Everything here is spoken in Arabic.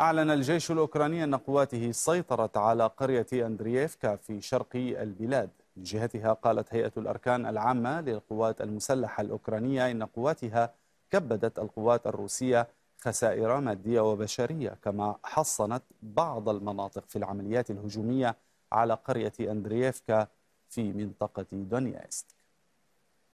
أعلن الجيش الأوكراني أن قواته سيطرت على قرية أندرييفكا في شرق البلاد من جهتها قالت هيئة الأركان العامة للقوات المسلحة الأوكرانية إن قواتها كبدت القوات الروسية خسائر مادية وبشرية كما حصنت بعض المناطق في العمليات الهجومية على قرية أندرييفكا في منطقة دونيست